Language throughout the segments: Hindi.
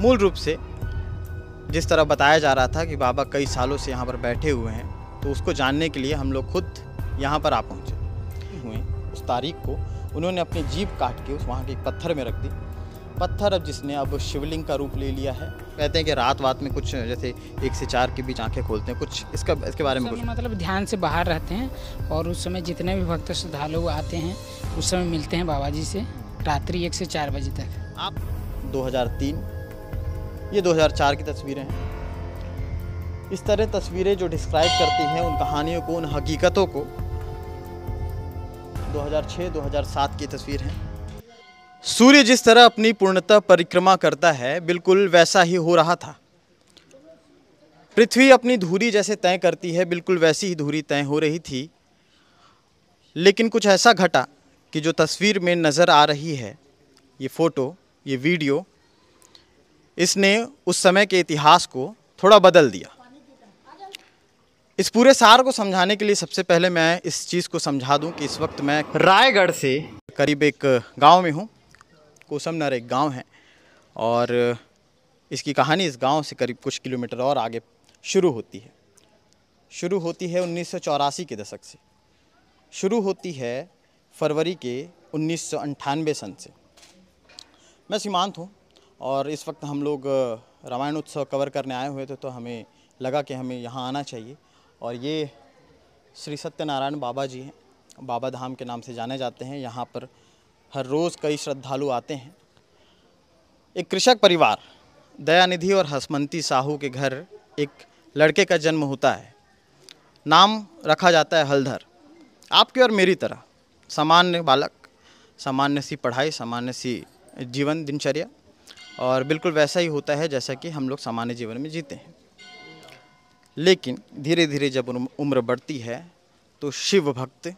मूल रूप से जिस तरह बताया जा रहा था कि बाबा कई सालों से यहाँ पर बैठे हुए हैं तो उसको जानने के लिए हम लोग खुद यहाँ पर आ पहुँचे हुए उस तारीख को उन्होंने अपनी जीप काट के उस वहाँ के पत्थर में रख दी पत्थर अब जिसने अब शिवलिंग का रूप ले लिया है कहते हैं कि रात वात में कुछ जैसे एक से चार के बीच आंखें खोलते हैं कुछ इसका इसके बारे में कुछ मतलब ध्यान से बाहर रहते हैं और उस समय जितने भी भक्त श्रद्धालु आते हैं उस समय मिलते हैं बाबा जी से रात्रि एक से चार बजे तक आप 2003 ये 2004 की तस्वीरें हैं इस तरह तस्वीरें जो डिस्क्राइब करती हैं उन कहानियों को उन हकीकतों को 2006-2007 की तस्वीर हैं सूर्य जिस तरह अपनी पूर्णता परिक्रमा करता है बिल्कुल वैसा ही हो रहा था पृथ्वी अपनी धूरी जैसे तय करती है बिल्कुल वैसी ही धूरी तय हो रही थी लेकिन कुछ ऐसा घटा कि जो तस्वीर में नज़र आ रही है ये फ़ोटो ये वीडियो इसने उस समय के इतिहास को थोड़ा बदल दिया इस पूरे सार को समझाने के लिए सबसे पहले मैं इस चीज़ को समझा दूं कि इस वक्त मैं रायगढ़ से करीब एक गांव में हूं कोसमनर एक गांव है और इसकी कहानी इस गांव से करीब कुछ किलोमीटर और आगे शुरू होती है शुरू होती है उन्नीस के दशक से शुरू होती है फरवरी के उन्नीस सन से मैं सीमांत हूँ और इस वक्त हम लोग रामायण उत्सव कवर करने आए हुए थे तो हमें लगा कि हमें यहाँ आना चाहिए और ये श्री सत्यनारायण बाबा जी हैं बाबा धाम के नाम से जाने जाते हैं यहाँ पर हर रोज़ कई श्रद्धालु आते हैं एक कृषक परिवार दयानिधि और हसमंती साहू के घर एक लड़के का जन्म होता है नाम रखा जाता है हलधर आपके और मेरी तरह सामान्य बालक सामान्य सी पढ़ाई सामान्य सी जीवन दिनचर्या और बिल्कुल वैसा ही होता है जैसा कि हम लोग सामान्य जीवन में जीते हैं लेकिन धीरे धीरे जब उम्र बढ़ती है तो शिव भक्त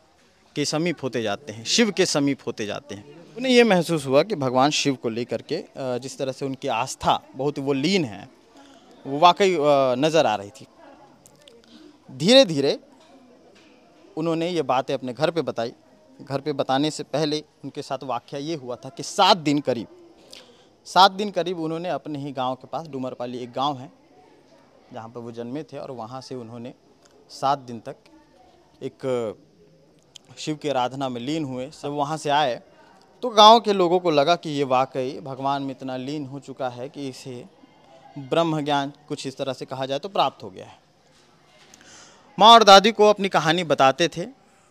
के समीप होते जाते हैं शिव के समीप होते जाते हैं उन्हें यह महसूस हुआ कि भगवान शिव को लेकर के जिस तरह से उनकी आस्था बहुत वो लीन है वो वाकई नज़र आ रही थी धीरे धीरे उन्होंने ये बातें अपने घर पे बताई घर पे बताने से पहले उनके साथ वाक्य ये हुआ था कि सात दिन करीब सात दिन करीब उन्होंने अपने ही गांव के पास डूमरपाली एक गांव है जहां पर वो जन्मे थे और वहां से उन्होंने सात दिन तक एक शिव की आराधना में लीन हुए सब वहाँ से आए तो गांव के लोगों को लगा कि ये वाकई भगवान में इतना लीन हो चुका है कि इसे ब्रह्म ज्ञान कुछ इस तरह से कहा जाए तो प्राप्त हो गया है माँ और दादी को अपनी कहानी बताते थे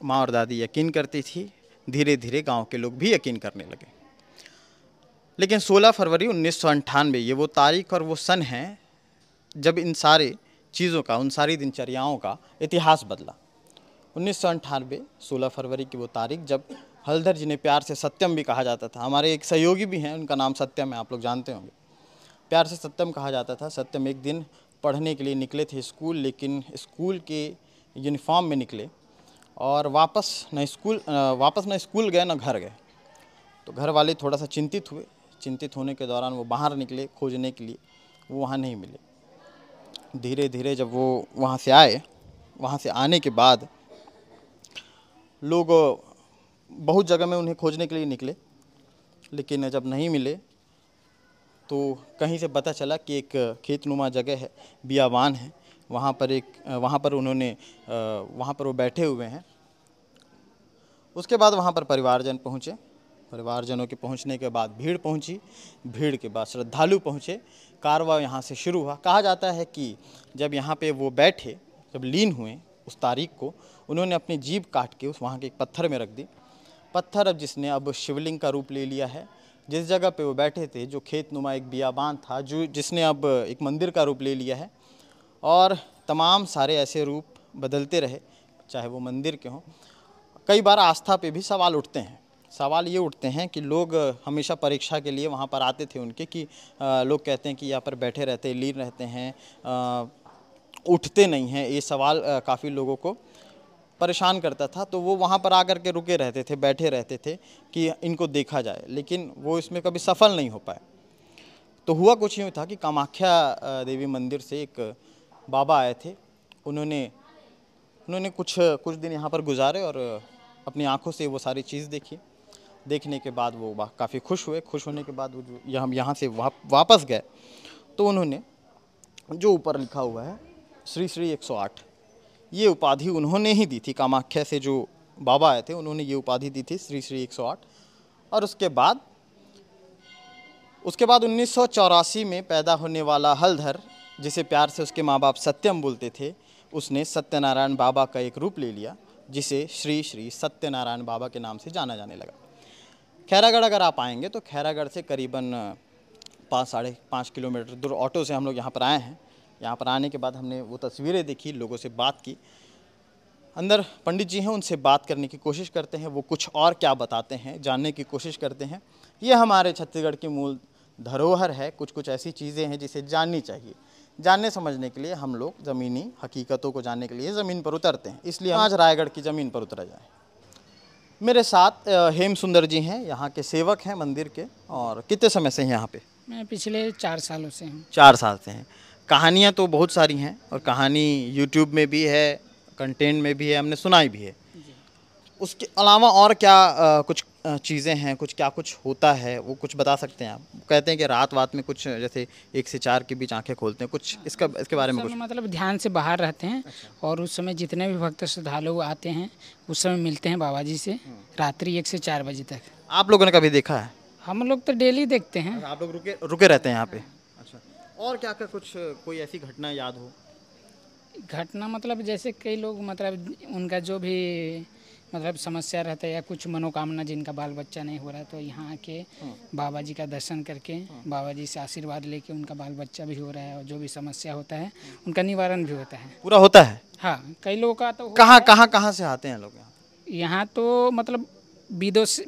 माँ और दादी यकीन करती थी धीरे धीरे गाँव के लोग भी यकीन करने लगे लेकिन 16 फरवरी उन्नीस ये वो तारीख और वो सन है जब इन सारे चीज़ों का उन सारी दिनचर्याओं का इतिहास बदला उन्नीस सौ अंठानवे सोलह फरवरी की वो तारीख जब हलधर जिन्हें प्यार से सत्यम भी कहा जाता था हमारे एक सहयोगी भी हैं उनका नाम सत्यम है आप लोग जानते होंगे प्यार से सत्यम कहा जाता था सत्यम एक दिन पढ़ने के लिए निकले थे स्कूल लेकिन स्कूल के यूनिफॉर्म में निकले और वापस न स्कूल वापस न स्कूल गए ना घर गए तो घर वाले थोड़ा सा चिंतित हुए चिंतित होने के दौरान वो बाहर निकले खोजने के लिए वो वहाँ नहीं मिले धीरे धीरे जब वो वहाँ से आए वहाँ से आने के बाद लोग बहुत जगह में उन्हें खोजने के लिए निकले लेकिन जब नहीं मिले तो कहीं से पता चला कि एक खेत नुमा जगह है बियावान है वहाँ पर एक वहाँ पर उन्होंने वहाँ पर वो बैठे हुए हैं उसके बाद वहाँ पर परिवारजन पहुँचे परिवारजनों के पहुंचने के बाद भीड़ पहुंची भीड़ के बाद श्रद्धालु पहुंचे कारवा यहाँ से शुरू हुआ कहा जाता है कि जब यहाँ पे वो बैठे जब लीन हुए उस तारीख को उन्होंने अपनी जीप काट के उस वहाँ के एक पत्थर में रख दी पत्थर अब जिसने अब शिवलिंग का रूप ले लिया है जिस जगह पे वो बैठे थे जो खेत नुमा एक बियाबान था जो जिसने अब एक मंदिर का रूप ले लिया है और तमाम सारे ऐसे रूप बदलते रहे चाहे वो मंदिर के हों कई बार आस्था पे भी सवाल उठते हैं सवाल ये उठते हैं कि लोग हमेशा परीक्षा के लिए वहाँ पर आते थे उनके कि लोग कहते हैं कि यहाँ पर बैठे रहते लीन रहते हैं उठते नहीं हैं ये सवाल काफ़ी लोगों को परेशान करता था तो वो वहाँ पर आकर के रुके रहते थे बैठे रहते थे कि इनको देखा जाए लेकिन वो इसमें कभी सफल नहीं हो पाए तो हुआ कुछ यूँ था कि कामाख्या देवी मंदिर से एक बाबा आए थे उन्होंने उन्होंने कुछ कुछ दिन यहाँ पर गुजारे और अपनी आँखों से वो सारी चीज़ देखी देखने के बाद वो काफ़ी खुश हुए खुश होने के बाद वो जो हम यहाँ से वाप, वापस गए तो उन्होंने जो ऊपर लिखा हुआ है श्री श्री 108 ये उपाधि उन्होंने ही दी थी कामाख्या से जो बाबा आए थे उन्होंने ये उपाधि दी थी श्री श्री 108 और उसके बाद उसके बाद उन्नीस में पैदा होने वाला हलधर जिसे प्यार से उसके माँ बाप सत्यम बोलते थे उसने सत्यनारायण बाबा का एक रूप ले लिया जिसे श्री श्री सत्यनारायण बाबा के नाम से जाना जाने लगा खैरागढ़ अगर आप आएंगे तो खैरागढ़ से करीबन पाँच साढ़े पाँच किलोमीटर दूर ऑटो से हम लोग यहाँ पर आए हैं यहाँ पर आने के बाद हमने वो तस्वीरें देखी लोगों से बात की अंदर पंडित जी हैं उनसे बात करने की कोशिश करते हैं वो कुछ और क्या बताते हैं जानने की कोशिश करते हैं ये हमारे छत्तीसगढ़ की मूल धरोहर है कुछ कुछ ऐसी चीज़ें हैं जिसे जाननी चाहिए जानने समझने के लिए हम लोग ज़मीनी हकीकतों को जानने के लिए ज़मीन पर उतरते हैं इसलिए आज रायगढ़ की ज़मीन पर उतरा जाए मेरे साथ हेम सुंदर जी हैं यहाँ के सेवक हैं मंदिर के और कितने समय से हैं यहाँ पे मैं पिछले चार सालों से हूँ चार साल से हैं कहानियाँ तो बहुत सारी हैं और कहानी यूट्यूब में भी है कंटेंट में भी है हमने सुनाई भी है उसके अलावा और क्या आ, कुछ चीज़ें हैं कुछ क्या कुछ होता है वो कुछ बता सकते हैं आप कहते हैं कि रात वात में कुछ जैसे एक से चार के बीच आंखें खोलते हैं कुछ इसका इसके बारे में कुछ मतलब ध्यान से बाहर रहते हैं अच्छा। और उस समय जितने भी भक्त श्रद्धालु आते हैं उस समय मिलते हैं बाबा जी से हम्म। रात्रि एक से चार बजे तक आप लोगों ने कभी देखा है हम लोग तो डेली देखते हैं अच्छा, आप लोग रुके रुके रहते हैं यहाँ पे अच्छा और क्या क्या कुछ कोई ऐसी घटना याद हो घटना मतलब जैसे कई लोग मतलब उनका जो भी मतलब समस्या रहता है या कुछ मनोकामना जिनका बाल बच्चा नहीं हो रहा तो यहाँ आके हाँ। बाबा जी का दर्शन करके हाँ। बाबा जी से आशीर्वाद लेके उनका बाल बच्चा भी हो रहा है और जो भी समस्या होता है उनका निवारण भी होता है पूरा होता है हाँ कई लोगों का तो कहाँ कहाँ कहाँ से आते हैं लोग यहाँ तो मतलब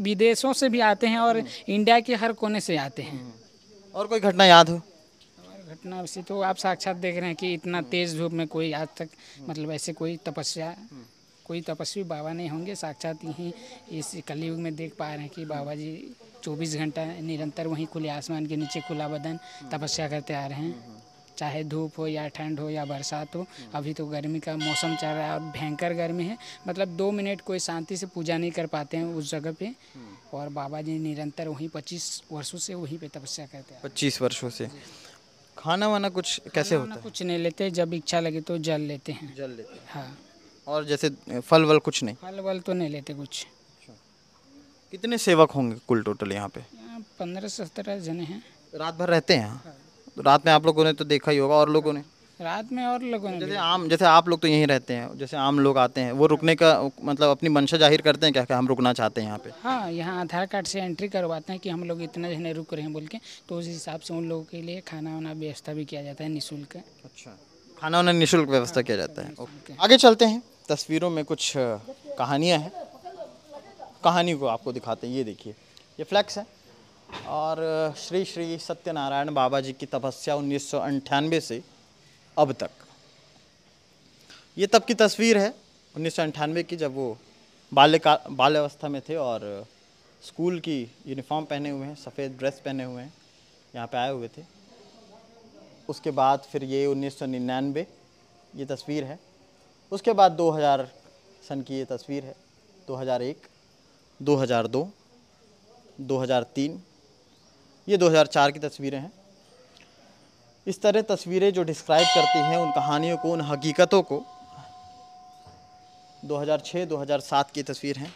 विदेशों से भी आते हैं और हाँ। इंडिया के हर कोने से आते हैं और कोई घटना याद हो घटना वैसे तो आप साक्षात देख रहे हैं कि इतना तेज धूप में कोई आज तक मतलब ऐसे कोई तपस्या कोई तपस्वी बाबा नहीं होंगे साक्षात यहीं इस कलयुग में देख पा रहे हैं कि बाबा जी चौबीस घंटा निरंतर वहीं खुले आसमान के नीचे खुला बदन तपस्या करते आ रहे हैं चाहे धूप हो या ठंड हो या बरसात हो अभी तो गर्मी का मौसम चल रहा है और भयंकर गर्मी है मतलब दो मिनट कोई शांति से पूजा नहीं कर पाते हैं उस जगह पे और बाबा जी निरंतर वहीं पच्चीस वर्षों से वहीं पे तपस्या करते हैं पच्चीस वर्षों से खाना वाना कुछ कैसे होता है कुछ नहीं लेते जब इच्छा लगे तो जल लेते हैं जल लेते हैं हाँ और जैसे फल वल कुछ नहीं फल वल तो नहीं लेते कुछ अच्छा। कितने सेवक होंगे कुल टोटल यहाँ पे पंद्रह सत्रह जने हैं रात भर रहते हैं यहाँ हाँ। तो रात में आप लोगों ने तो देखा ही होगा और लोगों ने रात में और लोगों ने जैसे आम जैसे आप लोग तो यहीं रहते हैं जैसे आम लोग आते हैं वो हाँ। रुकने का मतलब अपनी मंशा जाहिर करते हैं क्या क्या हम रुकना चाहते हैं यहाँ पे हाँ यहाँ आधार कार्ड से एंट्री करवाते हैं कि हम लोग इतना जने रुक रहे हैं बोल के तो उस हिसाब से उन लोगों के लिए खाना वाना व्यवस्था भी किया जाता है निःशुल्क अच्छा खाना वाना निःशुल्क व्यवस्था किया जाता है आगे चलते हैं तस्वीरों में कुछ कहानियाँ हैं कहानी को आपको दिखाते हैं ये देखिए ये फ्लैक्स है और श्री श्री सत्यनारायण बाबा जी की तपस्या उन्नीस से अब तक ये तब की तस्वीर है उन्नीस की जब वो बाल्यकाल बाल्यावस्था में थे और स्कूल की यूनिफॉर्म पहने हुए हैं सफ़ेद ड्रेस पहने हुए हैं यहाँ पे आए हुए थे उसके बाद फिर ये उन्नीस ये तस्वीर है उसके बाद 2000 सन की ये तस्वीर है 2001 2002 2003 ये 2004 की तस्वीरें हैं इस तरह तस्वीरें जो डिस्क्राइब करती हैं उन कहानियों को उन हकीकतों को 2006-2007 की तस्वीर हैं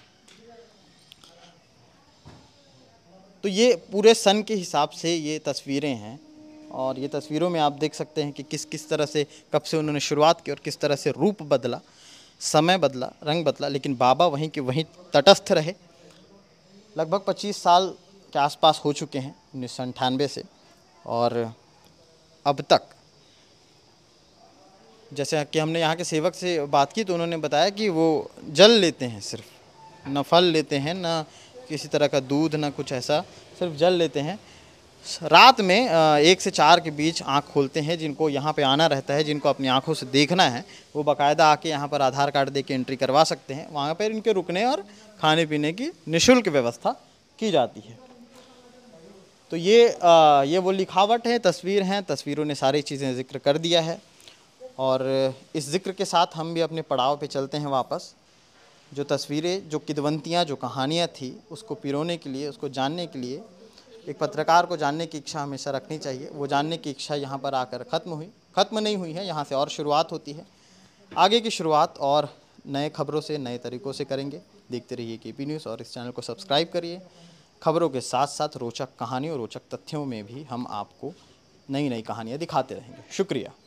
तो ये पूरे सन के हिसाब से ये तस्वीरें हैं और ये तस्वीरों में आप देख सकते हैं कि किस किस तरह से कब से उन्होंने शुरुआत की और किस तरह से रूप बदला समय बदला रंग बदला लेकिन बाबा वहीं के वहीं तटस्थ रहे लगभग 25 साल के आसपास हो चुके हैं उन्नीस से और अब तक जैसे कि हमने यहाँ के सेवक से बात की तो उन्होंने बताया कि वो जल लेते हैं सिर्फ न फल लेते हैं न किसी तरह का दूध ना कुछ ऐसा सिर्फ जल लेते हैं रात में एक से चार के बीच आँख खोलते हैं जिनको यहाँ पे आना रहता है जिनको अपनी आँखों से देखना है वो बाकायदा आके यहाँ पर आधार कार्ड दे के एंट्री करवा सकते हैं वहाँ पर इनके रुकने और खाने पीने की निःशुल्क व्यवस्था की जाती है तो ये आ, ये वो लिखावट है तस्वीर हैं तस्वीरों ने सारी चीज़ें जिक्र कर दिया है और इस जिक्र के साथ हम भी अपने पड़ाव पर चलते हैं वापस जो तस्वीरें जो किदवंतियाँ जो कहानियाँ थी उसको पिरोने के लिए उसको जानने के लिए एक पत्रकार को जानने की इच्छा हमेशा रखनी चाहिए वो जानने की इच्छा यहाँ पर आकर ख़त्म हुई ख़त्म नहीं हुई है यहाँ से और शुरुआत होती है आगे की शुरुआत और नए खबरों से नए तरीक़ों से करेंगे देखते रहिए के पी न्यूज़ और इस चैनल को सब्सक्राइब करिए खबरों के साथ साथ रोचक कहानियों रोचक तथ्यों में भी हम आपको नई नई कहानियाँ दिखाते रहेंगे शुक्रिया